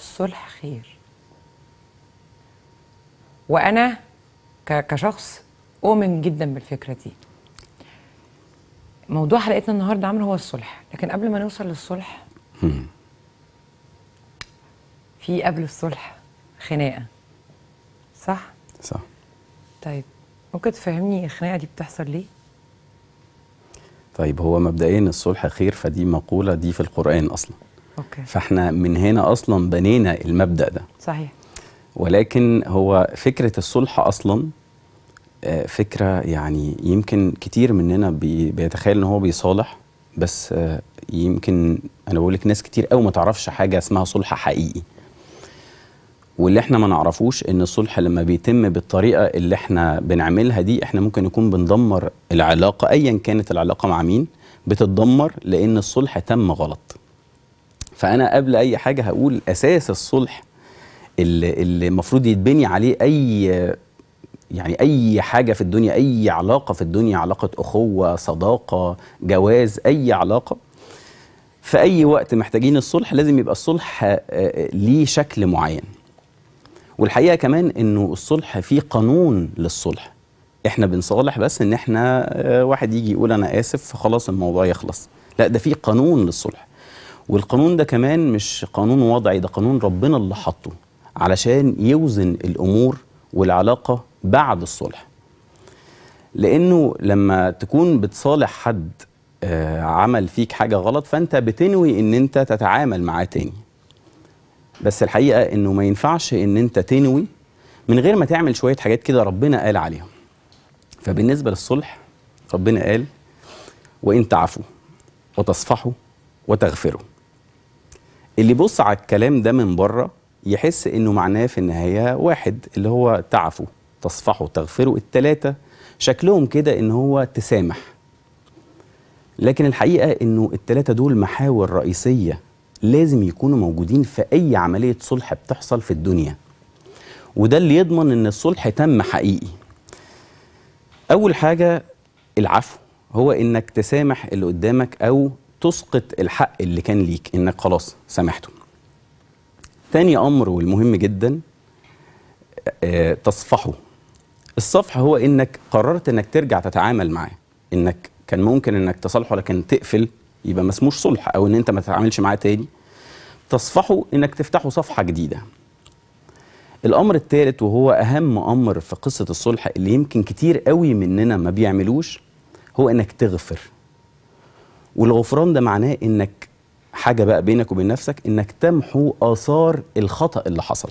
الصلح خير وانا كشخص اؤمن جدا بالفكره دي موضوع حلقتنا النهارده عمرو هو الصلح لكن قبل ما نوصل للصلح في قبل الصلح خناقه صح صح طيب ممكن تفهمني الخناقه دي بتحصل ليه طيب هو مبدئيا الصلح خير فدي مقوله دي في القران اصلا أوكي. فاحنا من هنا اصلا بنينا المبدا ده صحيح ولكن هو فكره الصلح اصلا آه، فكره يعني يمكن كتير مننا بيتخيل ان هو بيصالح بس آه، يمكن انا بقول لك ناس كتير قوي ما تعرفش حاجه اسمها صلح حقيقي واللي احنا ما نعرفوش ان الصلح لما بيتم بالطريقه اللي احنا بنعملها دي احنا ممكن نكون بندمر العلاقه ايا كانت العلاقه مع مين بتتدمر لان الصلح تم غلط فانا قبل اي حاجه هقول اساس الصلح اللي المفروض يتبني عليه اي يعني اي حاجه في الدنيا اي علاقه في الدنيا علاقه اخوه صداقه جواز اي علاقه في اي وقت محتاجين الصلح لازم يبقى الصلح آه، آه، ليه شكل معين والحقيقه كمان انه الصلح فيه قانون للصلح احنا بنصالح بس ان احنا آه، واحد يجي يقول انا اسف فخلاص الموضوع يخلص لا ده في قانون للصلح والقانون ده كمان مش قانون وضعي ده قانون ربنا اللي حطه علشان يوزن الامور والعلاقه بعد الصلح لانه لما تكون بتصالح حد آه، عمل فيك حاجه غلط فانت بتنوي ان انت تتعامل معاه تاني بس الحقيقه انه ما ينفعش ان انت تنوي من غير ما تعمل شويه حاجات كده ربنا قال عليهم فبالنسبه للصلح ربنا قال وان تعفوا وتصفحوا وتغفروا اللي يبص على الكلام ده من بره يحس انه معناه في النهايه واحد اللي هو تعفو تصفحوا تغفروا التلاته شكلهم كده ان هو تسامح لكن الحقيقه انه التلاته دول محاور رئيسيه لازم يكونوا موجودين في اي عمليه صلح بتحصل في الدنيا وده اللي يضمن ان الصلح تم حقيقي اول حاجه العفو هو انك تسامح اللي قدامك او تسقط الحق اللي كان ليك انك خلاص سامحته تاني امر والمهم جدا آه، تصفحه الصفح هو انك قررت انك ترجع تتعامل معاه انك كان ممكن انك تصالحه لكن تقفل يبقى ما اسموش صلح او ان انت ما تتعاملش معاه تاني تصفحه انك تفتحه صفحه جديده الامر الثالث وهو اهم امر في قصه الصلح اللي يمكن كتير قوي مننا ما بيعملوش هو انك تغفر والغفران ده معناه انك حاجه بقى بينك وبين نفسك انك تمحو اثار الخطا اللي حصل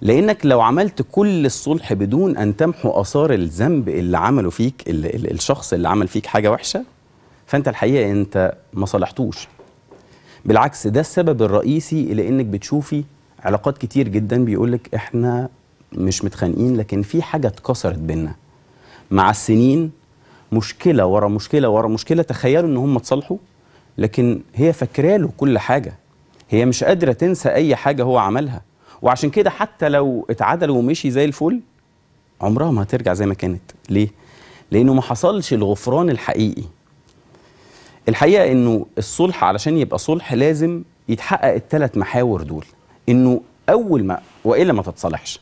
لانك لو عملت كل الصلح بدون ان تمحو اثار الذنب اللي عمله فيك اللي الشخص اللي عمل فيك حاجه وحشه فانت الحقيقه انت ما صلحتوش بالعكس ده السبب الرئيسي لانك بتشوفي علاقات كتير جدا بيقولك احنا مش متخانقين لكن في حاجه اتكسرت بينا مع السنين مشكله ورا مشكله ورا مشكله تخيلوا ان هم اتصالحوا لكن هي فاكرة له كل حاجه هي مش قادره تنسى اي حاجه هو عملها وعشان كده حتى لو اتعدل ومشي زي الفل عمرها ما هترجع زي ما كانت ليه لانه ما حصلش الغفران الحقيقي الحقيقه انه الصلح علشان يبقى صلح لازم يتحقق الثلاث محاور دول انه اول ما والا ما تتصالحش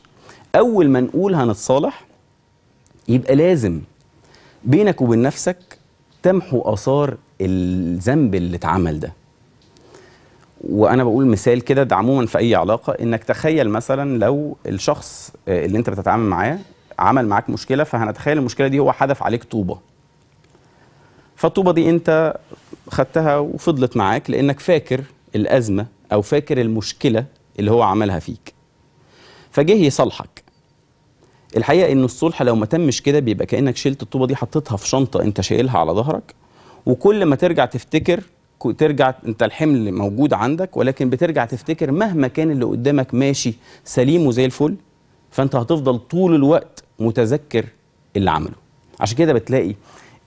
اول ما نقول هنتصالح يبقى لازم بينك وبين نفسك تمحو اثار الذنب اللي اتعمل ده وانا بقول مثال كده ده عموما في اي علاقه انك تخيل مثلا لو الشخص آه، اللي انت بتتعامل معاه عمل معاك مشكله فهنتخيل المشكله دي هو حذف عليك طوبه فالطوبه دي انت خدتها وفضلت معاك لانك فاكر الازمه او فاكر المشكله اللي هو عملها فيك فجه يصالحك الحقيقه ان الصلح لو ما تمش كده بيبقى كانك شلت الطوبه دي حطيتها في شنطه انت شايلها على ظهرك وكل ما ترجع تفتكر ترجع انت الحمل موجود عندك ولكن بترجع تفتكر مهما كان اللي قدامك ماشي سليم وزي الفل فانت هتفضل طول الوقت متذكر اللي عمله عشان كده بتلاقي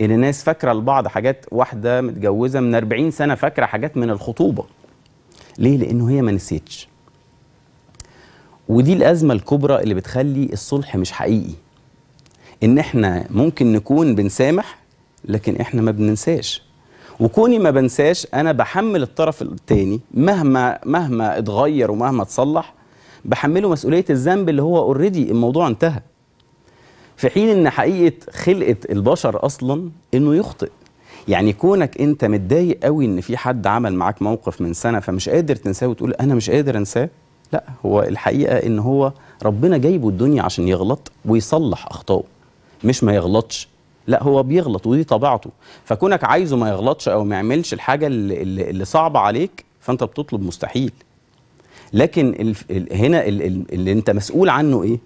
ان الناس فاكره لبعض حاجات واحده متجوزه من 40 سنه فاكره حاجات من الخطوبه ليه لانه هي ما نسيتش ودي الازمه الكبرى اللي بتخلي الصلح مش حقيقي ان احنا ممكن نكون بنسامح لكن احنا ما بننساش وكوني ما بنساش انا بحمل الطرف الثاني مهما مهما اتغير ومهما اتصلح بحمله مسؤوليه الذنب اللي هو اوريدي الموضوع انتهى في حين ان حقيقه خلقه البشر اصلا انه يخطئ يعني كونك انت متضايق قوي ان في حد عمل معاك موقف من سنه فمش قادر تنساه وتقول انا مش قادر انساه لا هو الحقيقه ان هو ربنا جايبه الدنيا عشان يغلط ويصلح اخطائه مش ما يغلطش لا هو بيغلط ودي طبيعته فكونك عايزه ما يغلطش او ما يعملش الحاجه اللي, اللي صعبه عليك فانت بتطلب مستحيل لكن ال ال هنا ال ال اللي انت مسؤول عنه ايه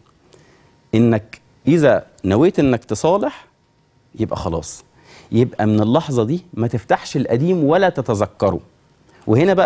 انك اذا نويت انك تصالح يبقى خلاص يبقى من اللحظه دي ما تفتحش القديم ولا تتذكره وهنا بقى